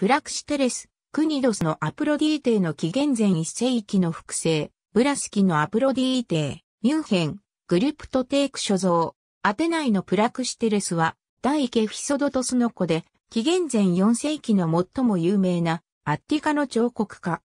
プラクシテレス、クニドスのアプロディーテの紀元前1世紀の複製、ブラスキのアプロディーテミュンヘン、グルプトテイク所蔵、アテナイのプラクシテレスは、大ケフィソドトスの子で、紀元前4世紀の最も有名なアッティカの彫刻家。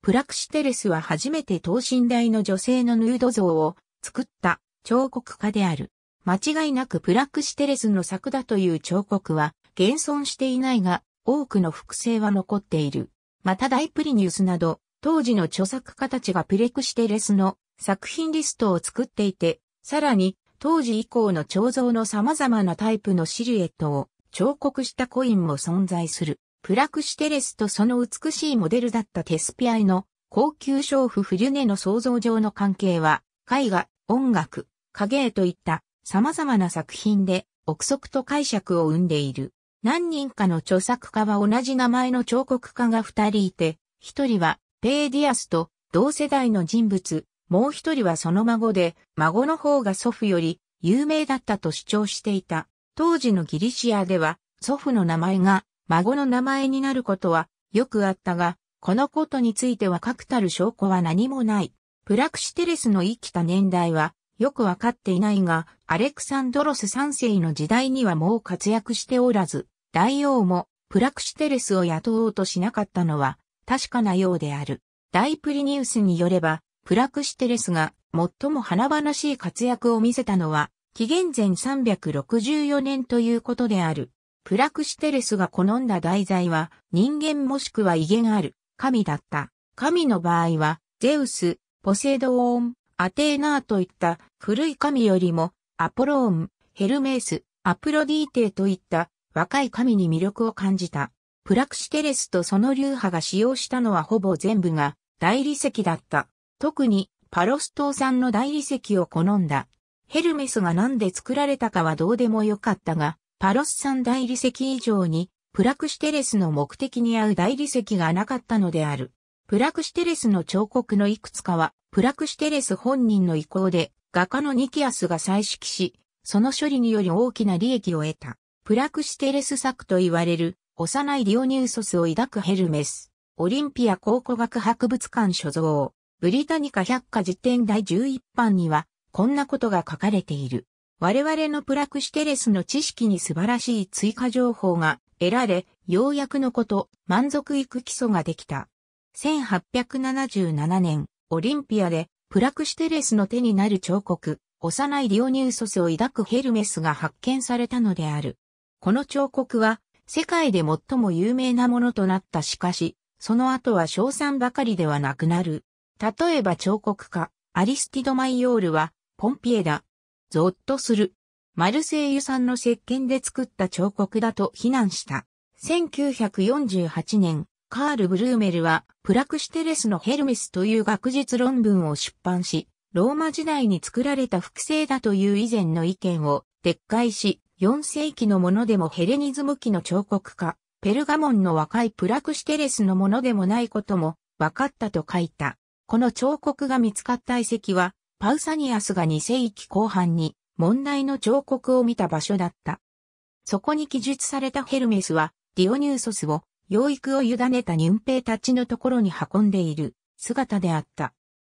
プラクシテレスは初めて等身大の女性のヌード像を作った彫刻家である。間違いなくプラクシテレスの作だという彫刻は現存していないが、多くの複製は残っている。また大プリニウスなど、当時の著作家たちがプレクシテレスの作品リストを作っていて、さらに当時以降の彫像の様々なタイプのシルエットを彫刻したコインも存在する。プラクシテレスとその美しいモデルだったテスピアイの高級娼婦フリュネの創造上の関係は、絵画、音楽、影絵といった様々な作品で憶測と解釈を生んでいる。何人かの著作家は同じ名前の彫刻家が二人いて、一人はペーディアスと同世代の人物、もう一人はその孫で、孫の方が祖父より有名だったと主張していた。当時のギリシアでは、祖父の名前が孫の名前になることはよくあったが、このことについては確たる証拠は何もない。プラクシテレスの生きた年代はよくわかっていないが、アレクサンドロス3世の時代にはもう活躍しておらず、大王もプラクシテレスを雇おうとしなかったのは確かなようである。大プリニウスによれば、プラクシテレスが最も華々しい活躍を見せたのは、紀元前364年ということである。プラクシテレスが好んだ題材は、人間もしくは威厳ある、神だった。神の場合は、ゼウス、ポセドオーン、アテーナーといった古い神よりも、アポローン、ヘルメース、アプロディーテといった若い神に魅力を感じた。プラクシテレスとその流派が使用したのはほぼ全部が大理石だった。特にパロス島産の大理石を好んだ。ヘルメスが何で作られたかはどうでもよかったが、パロス産大理石以上にプラクシテレスの目的に合う大理石がなかったのである。プラクシテレスの彫刻のいくつかは、プラクシテレス本人の意向で、画家のニキアスが再識し、その処理により大きな利益を得た。プラクシテレス作と言われる、幼いディオニューソスを抱くヘルメス、オリンピア考古学博物館所蔵、ブリタニカ百科事典第11版には、こんなことが書かれている。我々のプラクシテレスの知識に素晴らしい追加情報が得られ、ようやくのこと、満足いく基礎ができた。1877年、オリンピアで、プラクシテレスの手になる彫刻、幼いリオニューソスを抱くヘルメスが発見されたのである。この彫刻は世界で最も有名なものとなったしかし、その後は賞賛ばかりではなくなる。例えば彫刻家、アリスティド・マイオールは、ポンピエだ。ゾッとする。マルセイユさんの石鹸で作った彫刻だと非難した。1948年、カール・ブルーメルは、プラクシテレスのヘルメスという学術論文を出版し、ローマ時代に作られた複製だという以前の意見を撤回し、4世紀のものでもヘレニズム期の彫刻家、ペルガモンの若いプラクシテレスのものでもないことも分かったと書いた。この彫刻が見つかった遺跡は、パウサニアスが2世紀後半に問題の彫刻を見た場所だった。そこに記述されたヘルメスは、ディオニューソスを、養育を委ねた人兵たちのところに運んでいる姿であった。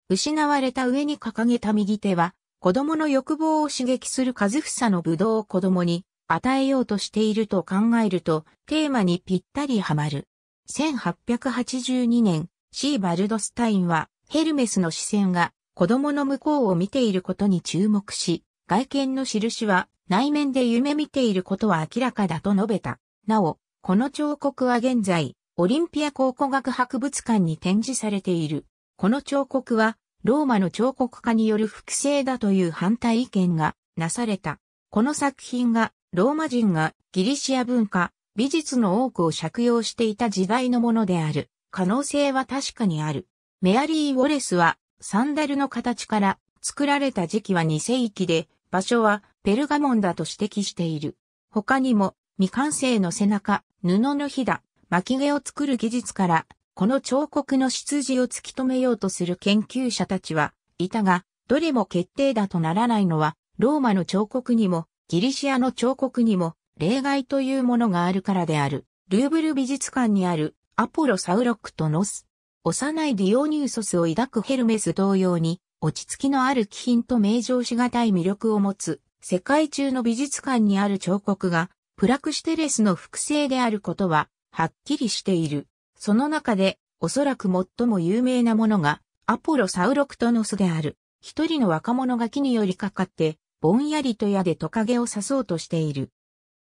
失われた上に掲げた右手は、子供の欲望を刺激する和房のブドウを子供に与えようとしていると考えると、テーマにぴったりはまる。1882年、シー・バルドスタインは、ヘルメスの視線が子供の向こうを見ていることに注目し、外見の印は内面で夢見ていることは明らかだと述べた。なお、この彫刻は現在、オリンピア考古学博物館に展示されている。この彫刻は、ローマの彫刻家による複製だという反対意見がなされた。この作品がローマ人がギリシア文化、美術の多くを借用していた時代のものである。可能性は確かにある。メアリー・ウォレスはサンダルの形から作られた時期は2世紀で、場所はペルガモンだと指摘している。他にも未完成の背中、布のひだ、巻き毛を作る技術からこの彫刻の出自を突き止めようとする研究者たちは、いたが、どれも決定だとならないのは、ローマの彫刻にも、ギリシアの彫刻にも、例外というものがあるからである。ルーブル美術館にある、アポロサウロックとノス。幼いディオニューソスを抱くヘルメス同様に、落ち着きのある気品と名乗しがたい魅力を持つ、世界中の美術館にある彫刻が、プラクシテレスの複製であることは、はっきりしている。その中で、おそらく最も有名なものが、アポロサウロクトノスである。一人の若者が木に寄りかかって、ぼんやりと矢でトカゲを刺そうとしている。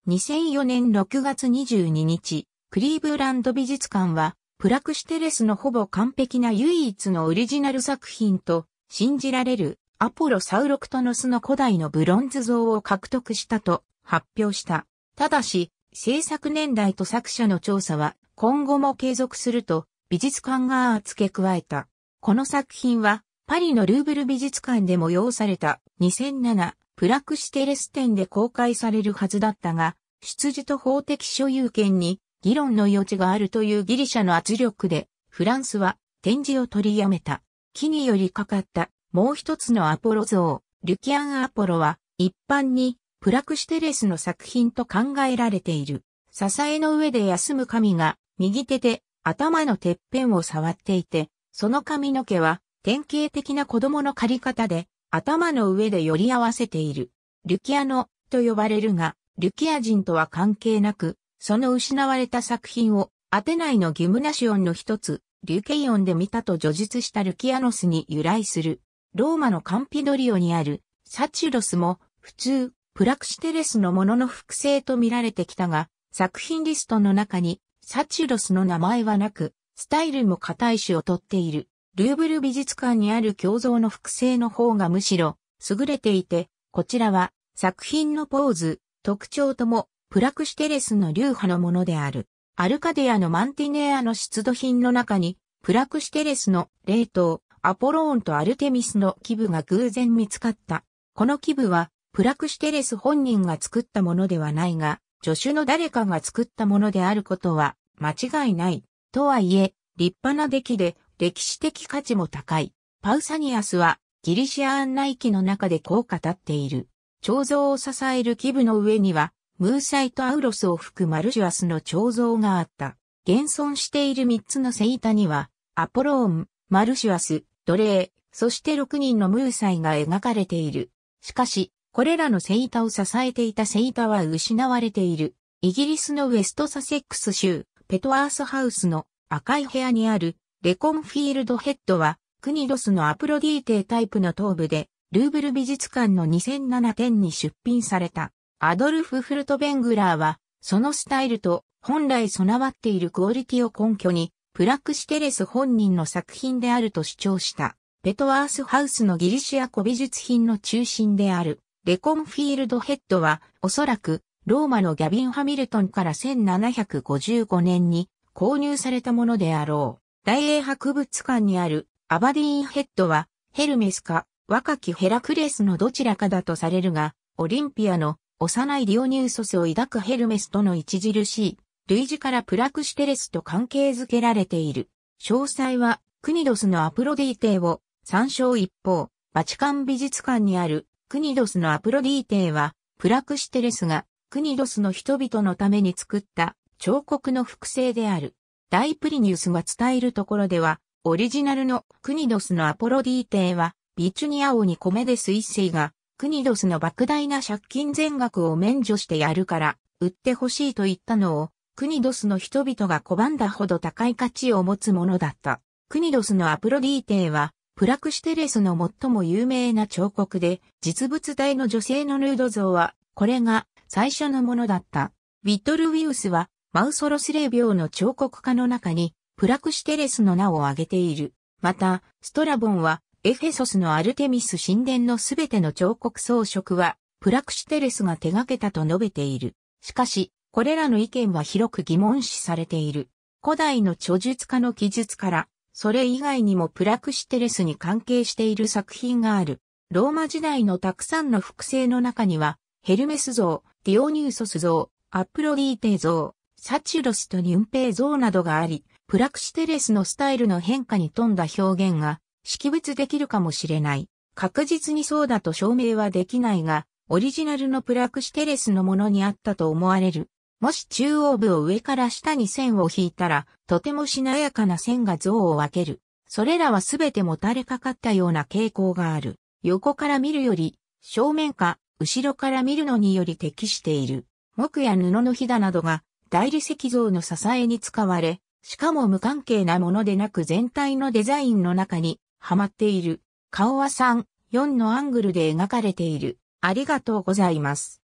2004年6月22日、クリーブランド美術館は、プラクシテレスのほぼ完璧な唯一のオリジナル作品と、信じられるアポロサウロクトノスの古代のブロンズ像を獲得したと発表した。ただし、制作年代と作者の調査は今後も継続すると美術館が付け加えた。この作品はパリのルーブル美術館で催された2007プラクシテレス展で公開されるはずだったが、出自と法的所有権に議論の余地があるというギリシャの圧力で、フランスは展示を取りやめた。木によりかかったもう一つのアポロ像、ルキアン・アポロは一般にプラクシテレスの作品と考えられている。支えの上で休む神が右手で頭のてっぺんを触っていて、その髪の毛は典型的な子供の刈り方で頭の上で寄り合わせている。リュキアノと呼ばれるが、リュキア人とは関係なく、その失われた作品をアテナイのギムナシオンの一つ、リュケイオンで見たと叙述したルキアノスに由来する。ローマのカンピドリオにあるサチュロスも普通プラクシテレスのものの複製と見られてきたが、作品リストの中にサチュロスの名前はなく、スタイルも硬い種をとっている。ルーブル美術館にある胸像の複製の方がむしろ優れていて、こちらは作品のポーズ、特徴ともプラクシテレスの流派のものである。アルカディアのマンティネアの出土品の中に、プラクシテレスの冷凍、アポローンとアルテミスの器具が偶然見つかった。この器具は、プラクシテレス本人が作ったものではないが、助手の誰かが作ったものであることは間違いない。とはいえ、立派な出来で歴史的価値も高い。パウサニアスはギリシア案内記の中でこう語っている。彫像を支える基部の上には、ムーサイとアウロスを吹くマルシュアスの彫像があった。現存している三つの聖板には、アポローン、マルシュアス、奴隷、そして六人のムーサイが描かれている。しかし、これらのセイタを支えていたセイタは失われている。イギリスのウェストサセックス州、ペトアースハウスの赤い部屋にあるレコンフィールドヘッドは、クニドスのアプロディーテタイプの頭部で、ルーブル美術館の2007点に出品された。アドルフ・フルトベングラーは、そのスタイルと本来備わっているクオリティを根拠に、プラクシテレス本人の作品であると主張した。ペトワースハウスのギリシア古美術品の中心である。レコンフィールドヘッドは、おそらく、ローマのギャビン・ハミルトンから1755年に購入されたものであろう。大英博物館にあるアバディーンヘッドは、ヘルメスか若きヘラクレスのどちらかだとされるが、オリンピアの幼いリオニューソスを抱くヘルメスとの著しい、類似からプラクシテレスと関係づけられている。詳細は、クニドスのアプロディーテを参照一方、バチカン美術館にあるクニドスのアプロディーテは、プラクシテレスが、クニドスの人々のために作った彫刻の複製である。大プリニウスが伝えるところでは、オリジナルのクニドスのアポロディーテは、ビチュニア王に米で水星が、クニドスの莫大な借金全額を免除してやるから、売ってほしいと言ったのを、クニドスの人々が拒んだほど高い価値を持つものだった。クニドスのアプロディーテは、プラクシテレスの最も有名な彫刻で、実物大の女性のヌード像は、これが最初のものだった。ウィットルウィウスは、マウソロス霊病の彫刻家の中に、プラクシテレスの名を挙げている。また、ストラボンは、エフェソスのアルテミス神殿のすべての彫刻装飾は、プラクシテレスが手掛けたと述べている。しかし、これらの意見は広く疑問視されている。古代の著述家の記述から、それ以外にもプラクシテレスに関係している作品がある。ローマ時代のたくさんの複製の中には、ヘルメス像、ディオニューソス像、アプロディーテ像、サチュロスとニュンペイ像などがあり、プラクシテレスのスタイルの変化に富んだ表現が識別できるかもしれない。確実にそうだと証明はできないが、オリジナルのプラクシテレスのものにあったと思われるもし中央部を上から下に線を引いたら、とてもしなやかな線が像を分ける。それらはすべてもたれかかったような傾向がある。横から見るより、正面か、後ろから見るのにより適している。木や布のひだなどが、大理石像の支えに使われ、しかも無関係なものでなく全体のデザインの中に、はまっている。顔は3、4のアングルで描かれている。ありがとうございます。